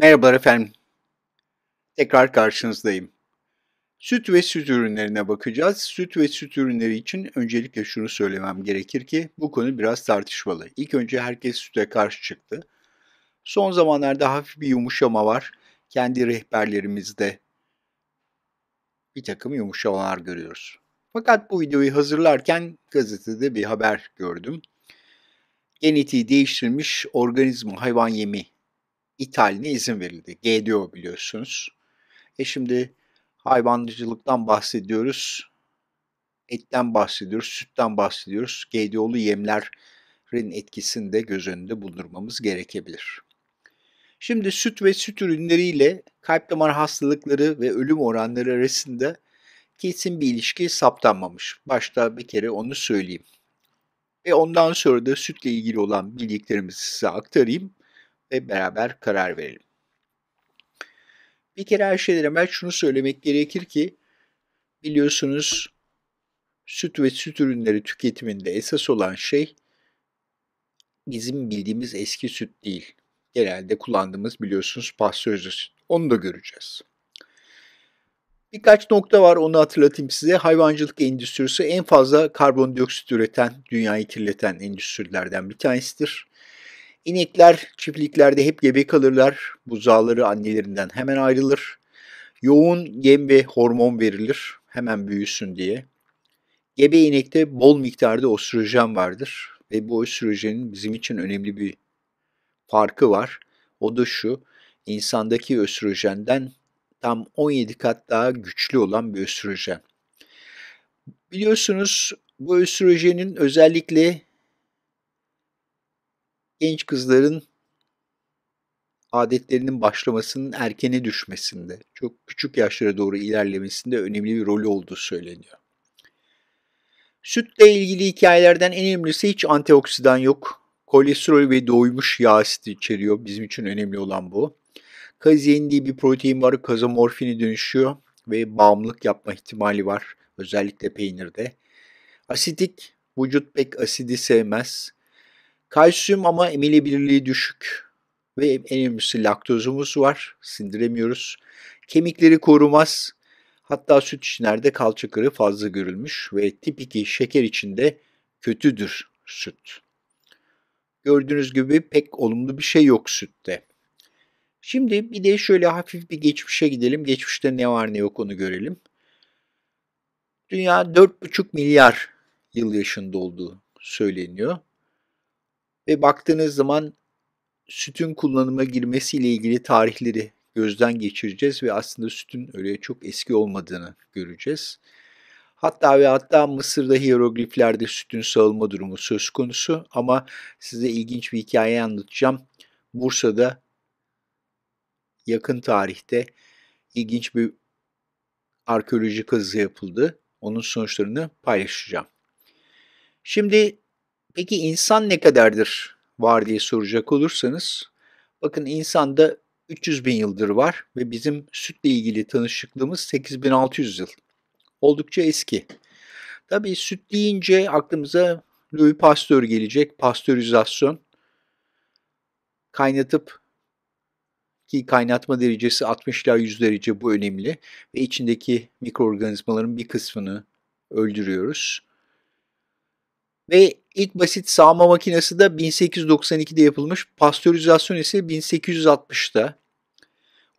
Merhabalar efendim. Tekrar karşınızdayım. Süt ve süt ürünlerine bakacağız. Süt ve süt ürünleri için öncelikle şunu söylemem gerekir ki bu konu biraz tartışmalı. İlk önce herkes süte karşı çıktı. Son zamanlarda hafif bir yumuşama var. Kendi rehberlerimizde bir takım yumuşamalar görüyoruz. Fakat bu videoyu hazırlarken gazetede bir haber gördüm. Genetiği değiştirilmiş organizma hayvan yemi ithaline izin verildi. GDO biliyorsunuz. E şimdi hayvancılıktan bahsediyoruz. Etten bahsediyoruz, sütten bahsediyoruz. GDO'lu yemlerin etkisini de göz önünde bulundurmamız gerekebilir. Şimdi süt ve süt ürünleriyle kalp damar hastalıkları ve ölüm oranları arasında kesin bir ilişki saptanmamış. Başta bir kere onu söyleyeyim. Ve ondan sonra da sütle ilgili olan bildiklerimizi size aktarayım ve beraber karar verelim. Bir kere her şeyden evvel şunu söylemek gerekir ki biliyorsunuz süt ve süt ürünleri tüketiminde esas olan şey bizim bildiğimiz eski süt değil. Genelde kullandığımız biliyorsunuz pastörize süt. Onu da göreceğiz. Birkaç nokta var onu hatırlatayım size. Hayvancılık endüstrisi en fazla karbondioksit üreten, dünyayı kirleten endüstrilerden bir tanesidir. İnekler çiftliklerde hep gebe kalırlar. Buzağları annelerinden hemen ayrılır. Yoğun yem ve hormon verilir hemen büyüsün diye. Gebe inekte bol miktarda östrojen vardır ve bu östrojenin bizim için önemli bir farkı var. O da şu, insandaki östrojenden tam 17 kat daha güçlü olan bir östrojen. Biliyorsunuz bu östrojenin özellikle genç kızların adetlerinin başlamasının erkene düşmesinde, çok küçük yaşlara doğru ilerlemesinde önemli bir rolü olduğu söyleniyor. Sütle ilgili hikayelerden en önemlisi hiç antioksidan yok. Kolesterol ve doymuş yağ asidi içeriyor. Bizim için önemli olan bu. Kazein diye bir protein var. Kazomorfini dönüşüyor ve bağımlılık yapma ihtimali var. Özellikle peynirde. Asitik, vücut pek asidi sevmez. Kalsiyum ama emilebilirliği düşük. Ve en önemlisi laktozumuz var. Sindiremiyoruz. Kemikleri korumaz. Hatta süt içinlerde kalça kırığı fazla görülmüş ve tip şeker içinde kötüdür süt. Gördüğünüz gibi pek olumlu bir şey yok sütte. Şimdi bir de şöyle hafif bir geçmişe gidelim. Geçmişte ne var ne yok onu görelim. Dünya 4,5 milyar yıl yaşında olduğu söyleniyor ve baktığınız zaman sütün kullanıma girmesiyle ilgili tarihleri gözden geçireceğiz ve aslında sütün öyle çok eski olmadığını göreceğiz. Hatta ve hatta Mısır'da hierogliflerde sütün sağılma durumu söz konusu ama size ilginç bir hikaye anlatacağım. Bursa'da yakın tarihte ilginç bir arkeolojik kazı yapıldı. Onun sonuçlarını paylaşacağım. Şimdi Peki insan ne kadardır var diye soracak olursanız, bakın insanda 300 bin yıldır var ve bizim sütle ilgili tanışıklığımız 8600 yıl. Oldukça eski. Tabii süt deyince aklımıza Louis Pasteur gelecek, pastörizasyon. Kaynatıp ki kaynatma derecesi 60 ila 100 derece bu önemli ve içindeki mikroorganizmaların bir kısmını öldürüyoruz. Ve İlk basit sağma makinesi de 1892'de yapılmış. Pastörizasyon ise 1860'da.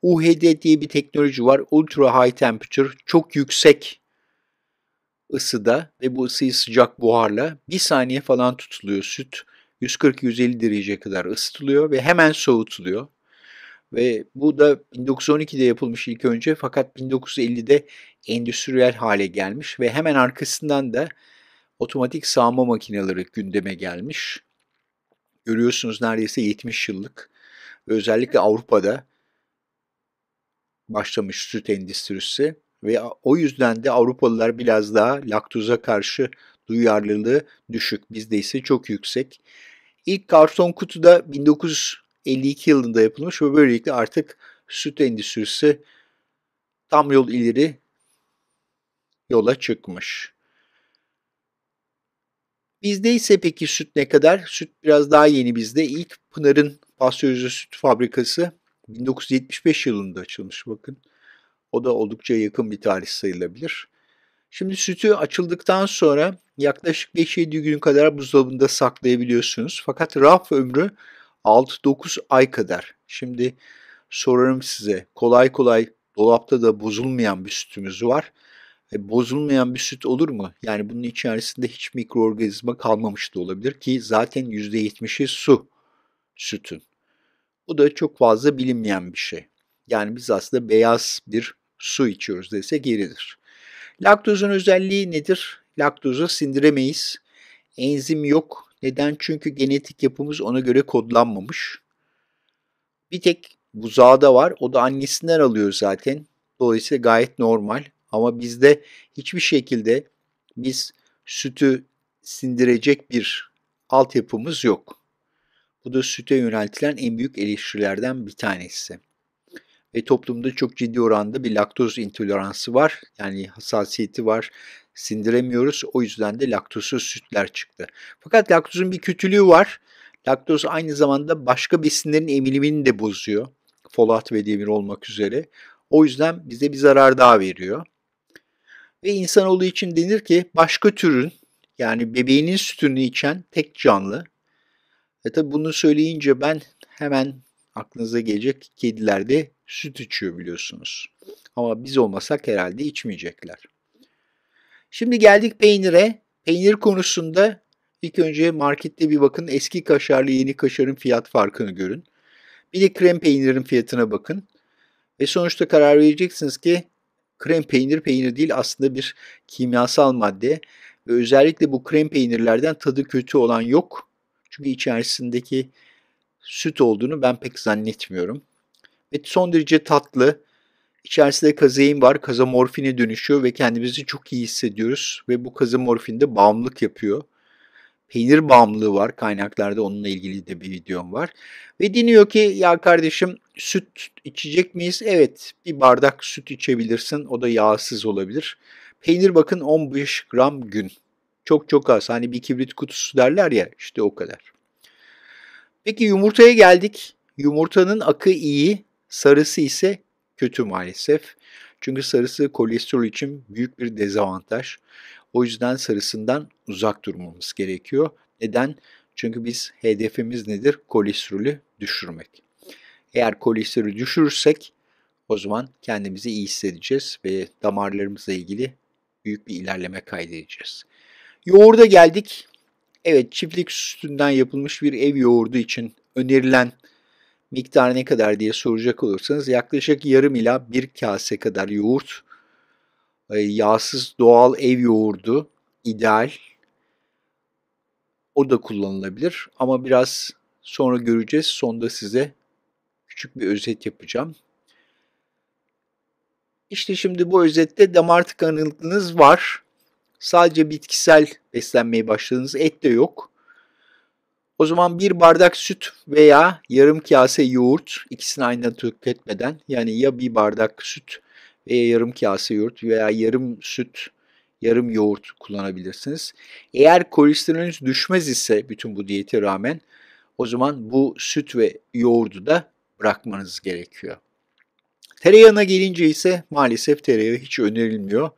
UHD diye bir teknoloji var. Ultra high temperature. Çok yüksek ısıda ve bu ısıyı sıcak buharla bir saniye falan tutuluyor süt. 140-150 derece kadar ısıtılıyor ve hemen soğutuluyor. Ve bu da 1912'de yapılmış ilk önce fakat 1950'de endüstriyel hale gelmiş ve hemen arkasından da Otomatik sağma makineleri gündeme gelmiş. Görüyorsunuz neredeyse 70 yıllık özellikle Avrupa'da başlamış süt endüstrisi ve o yüzden de Avrupalılar biraz daha laktoza karşı duyarlılığı düşük. Bizde ise çok yüksek. İlk karton kutu da 1952 yılında yapılmış ve böylelikle artık süt endüstrisi tam yol ileri yola çıkmış. Bizde ise peki süt ne kadar? Süt biraz daha yeni bizde. İlk Pınar'ın pastörize süt fabrikası 1975 yılında açılmış bakın. O da oldukça yakın bir tarih sayılabilir. Şimdi sütü açıldıktan sonra yaklaşık 5-7 gün kadar buzdolabında saklayabiliyorsunuz. Fakat raf ömrü 6-9 ay kadar. Şimdi sorarım size kolay kolay dolapta da bozulmayan bir sütümüz var. E, bozulmayan bir süt olur mu? Yani bunun içerisinde hiç mikroorganizma kalmamış da olabilir ki zaten %70'i su sütün. Bu da çok fazla bilinmeyen bir şey. Yani biz aslında beyaz bir su içiyoruz dese geridir. Laktozun özelliği nedir? Laktozu sindiremeyiz. Enzim yok. Neden? Çünkü genetik yapımız ona göre kodlanmamış. Bir tek buzağda var. O da annesinden alıyor zaten. Dolayısıyla gayet normal. Ama bizde hiçbir şekilde biz sütü sindirecek bir altyapımız yok. Bu da süte yöneltilen en büyük eleştirilerden bir tanesi. Ve toplumda çok ciddi oranda bir laktoz intoleransı var. Yani hassasiyeti var. Sindiremiyoruz. O yüzden de laktozsuz sütler çıktı. Fakat laktozun bir kötülüğü var. Laktoz aynı zamanda başka besinlerin emilimini de bozuyor. Folat ve demir olmak üzere. O yüzden bize bir zarar daha veriyor. Ve insanoğlu için denir ki başka türün yani bebeğinin sütünü içen tek canlı. E tabi bunu söyleyince ben hemen aklınıza gelecek kediler de süt içiyor biliyorsunuz. Ama biz olmasak herhalde içmeyecekler. Şimdi geldik peynire. Peynir konusunda ilk önce markette bir bakın eski kaşarlı yeni kaşarın fiyat farkını görün. Bir de krem peynirin fiyatına bakın. Ve sonuçta karar vereceksiniz ki Krem peynir peynir değil aslında bir kimyasal madde. Ve özellikle bu krem peynirlerden tadı kötü olan yok. Çünkü içerisindeki süt olduğunu ben pek zannetmiyorum. Ve son derece tatlı. İçerisinde kazein var. Kazamorfine dönüşüyor ve kendimizi çok iyi hissediyoruz. Ve bu kazamorfin de bağımlılık yapıyor peynir bağımlılığı var kaynaklarda onunla ilgili de bir videom var. Ve deniyor ki ya kardeşim süt içecek miyiz? Evet bir bardak süt içebilirsin o da yağsız olabilir. Peynir bakın 15 gram gün. Çok çok az hani bir kibrit kutusu derler ya işte o kadar. Peki yumurtaya geldik. Yumurtanın akı iyi, sarısı ise kötü maalesef. Çünkü sarısı kolesterol için büyük bir dezavantaj. O yüzden sarısından uzak durmamız gerekiyor. Neden? Çünkü biz hedefimiz nedir? Kolesterolü düşürmek. Eğer kolesterolü düşürürsek o zaman kendimizi iyi hissedeceğiz ve damarlarımızla ilgili büyük bir ilerleme kaydedeceğiz. Yoğurda geldik. Evet çiftlik sütünden yapılmış bir ev yoğurdu için önerilen miktar ne kadar diye soracak olursanız yaklaşık yarım ila bir kase kadar yoğurt ee, yağsız doğal ev yoğurdu ideal. O da kullanılabilir ama biraz sonra göreceğiz. Sonda size küçük bir özet yapacağım. İşte şimdi bu özette damar tıkanıklığınız var. Sadece bitkisel beslenmeye başladınız. Et de yok. O zaman bir bardak süt veya yarım kase yoğurt ikisini aynı tüketmeden yani ya bir bardak süt veya yarım kase yoğurt veya yarım süt, yarım yoğurt kullanabilirsiniz. Eğer kolesterolünüz düşmez ise bütün bu diyete rağmen o zaman bu süt ve yoğurdu da bırakmanız gerekiyor. Tereyağına gelince ise maalesef tereyağı hiç önerilmiyor.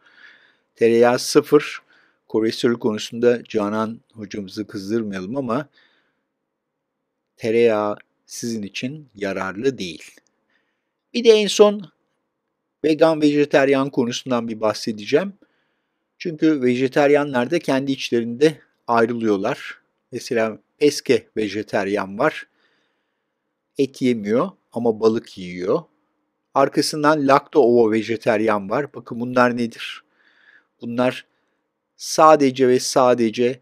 Tereyağı sıfır. Kolesterol konusunda Canan hocamızı kızdırmayalım ama tereyağı sizin için yararlı değil. Bir de en son vegan vejeteryan konusundan bir bahsedeceğim. Çünkü vejeteryanlar da kendi içlerinde ayrılıyorlar. Mesela eske vejeteryan var. Et yemiyor ama balık yiyor. Arkasından lakto ovo vejeteryan var. Bakın bunlar nedir? Bunlar sadece ve sadece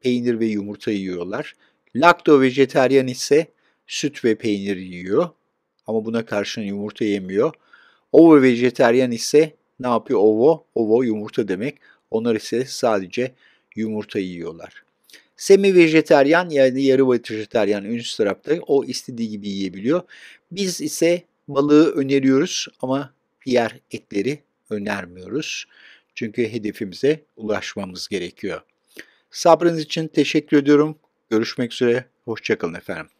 peynir ve yumurta yiyorlar. Lakto vejeteryan ise süt ve peynir yiyor ama buna karşın yumurta yemiyor. Ovo vejeteryan ise ne yapıyor? Ovo, ovo yumurta demek. Onlar ise sadece yumurta yiyorlar. Semi vejeteryan yani yarı vejeteryan ünlü tarafta o istediği gibi yiyebiliyor. Biz ise balığı öneriyoruz ama diğer etleri önermiyoruz. Çünkü hedefimize ulaşmamız gerekiyor. Sabrınız için teşekkür ediyorum. Görüşmek üzere. Hoşçakalın efendim.